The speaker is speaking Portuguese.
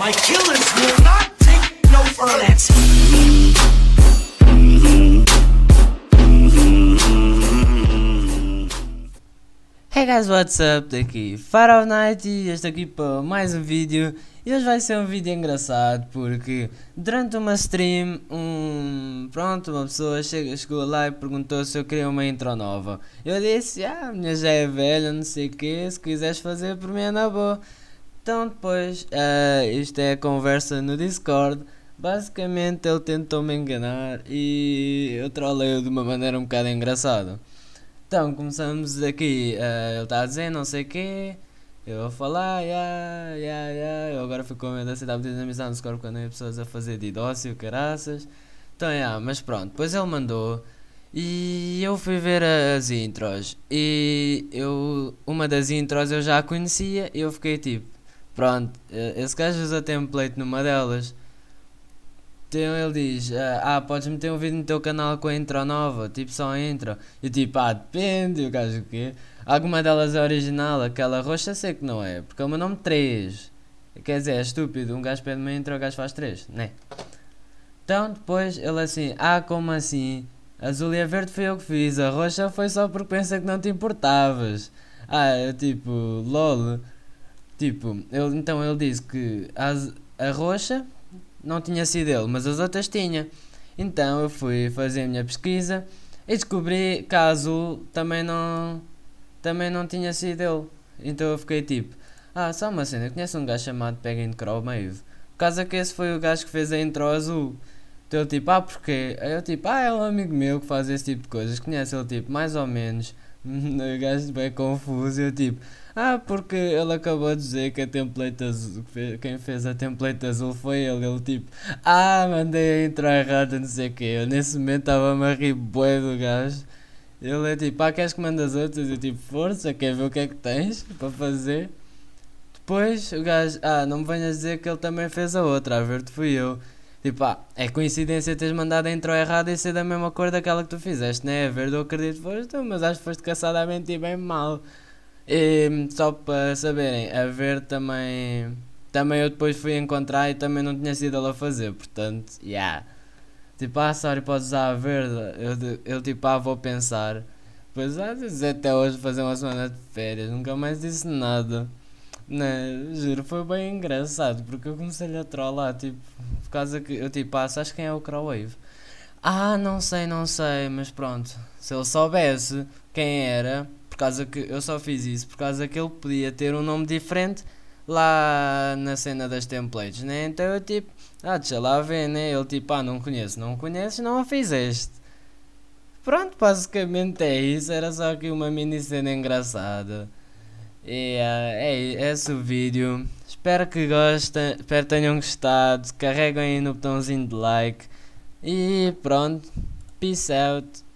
My killers will not take no for Hey guys, what's up? Daqui of Night e este estou aqui para mais um vídeo E hoje vai ser um vídeo engraçado porque durante uma stream um, Pronto, uma pessoa chega, chegou lá e perguntou se eu queria uma intro nova Eu disse, ah, minha já é velha, não sei o que, se quiseres fazer por mim é na boa então depois, uh, isto é a conversa no Discord. Basicamente ele tentou me enganar e eu trolei de uma maneira um bocado engraçada. Então começamos aqui, uh, ele está a dizer não sei o quê, eu vou falar, yeah, yeah, yeah. eu agora fico com medo de aceitar pedidos de amizade no Discord quando há é pessoas a fazer idócio, caraças. Então yeah, mas pronto, depois ele mandou e eu fui ver as intros e eu uma das intros eu já a conhecia e eu fiquei tipo Pronto, eh, esse gajo usa template numa delas. Então ele diz, eh, ah, podes meter um vídeo no teu canal com a intro nova, tipo só a intro. E tipo, ah, depende, o gajo o quê? Alguma delas é original, aquela roxa sei que não é, porque é o meu nome 3. Quer dizer, é estúpido, um gajo pede uma intro, o gajo faz 3, né? Então depois ele assim, ah, como assim? Azul e a verde foi eu que fiz, a roxa foi só porque pensa que não te importavas. Ah, eu tipo, lol. Tipo, ele, então ele disse que as, a roxa não tinha sido ele, mas as outras tinha. Então eu fui fazer a minha pesquisa e descobri que a azul também não, também não tinha sido ele. Então eu fiquei tipo, ah, só uma cena, eu conheço um gajo chamado Pagan Crowmave. Por causa que esse foi o gajo que fez a intro azul. Então ele tipo, ah, porquê? Aí eu tipo, ah, é um amigo meu que faz esse tipo de coisas, conhece ele tipo, mais ou menos. o gajo é bem confuso. Eu tipo, ah, porque ele acabou de dizer que a template azul, quem fez a template azul foi ele. Ele tipo, ah, mandei a entrar errado não sei o que. Eu nesse momento estava-me a rir bué do gajo. Ele é tipo, ah, queres que mande as outras? Eu tipo, força, quer ver o que é que tens para fazer? Depois o gajo, ah, não me venhas dizer que ele também fez a outra, a ver-te fui eu. Tipo, ah, é coincidência teres mandado a intro errada e ser da mesma cor daquela que tu fizeste, né? A é verde eu acredito que foste, mas acho que foste caçada a mentir bem mal. E, só para saberem, a verde também. Também eu depois fui encontrar e também não tinha sido ela fazer, portanto, yeah. Tipo, ah, sorry, podes usar a verde. Eu, eu tipo, ah, vou pensar. Pois, ah, até hoje fazer uma semana de férias, nunca mais disse nada. Não, juro, foi bem engraçado porque eu comecei a trollar, tipo, por causa que eu tipo, ah, sabes quem é o Crowwave? Ah, não sei, não sei, mas pronto, se ele soubesse quem era, por causa que eu só fiz isso, por causa que ele podia ter um nome diferente lá na cena das templates, né? Então eu tipo, ah, deixa lá ver, né? Ele tipo, ah, não conheço, não conheces, não a fizeste. Pronto, basicamente é isso, era só aqui uma mini cena engraçada. Yeah, é, é esse o vídeo. Espero que gostem, espero tenham gostado. Carreguem no botãozinho de like. E pronto, peace out.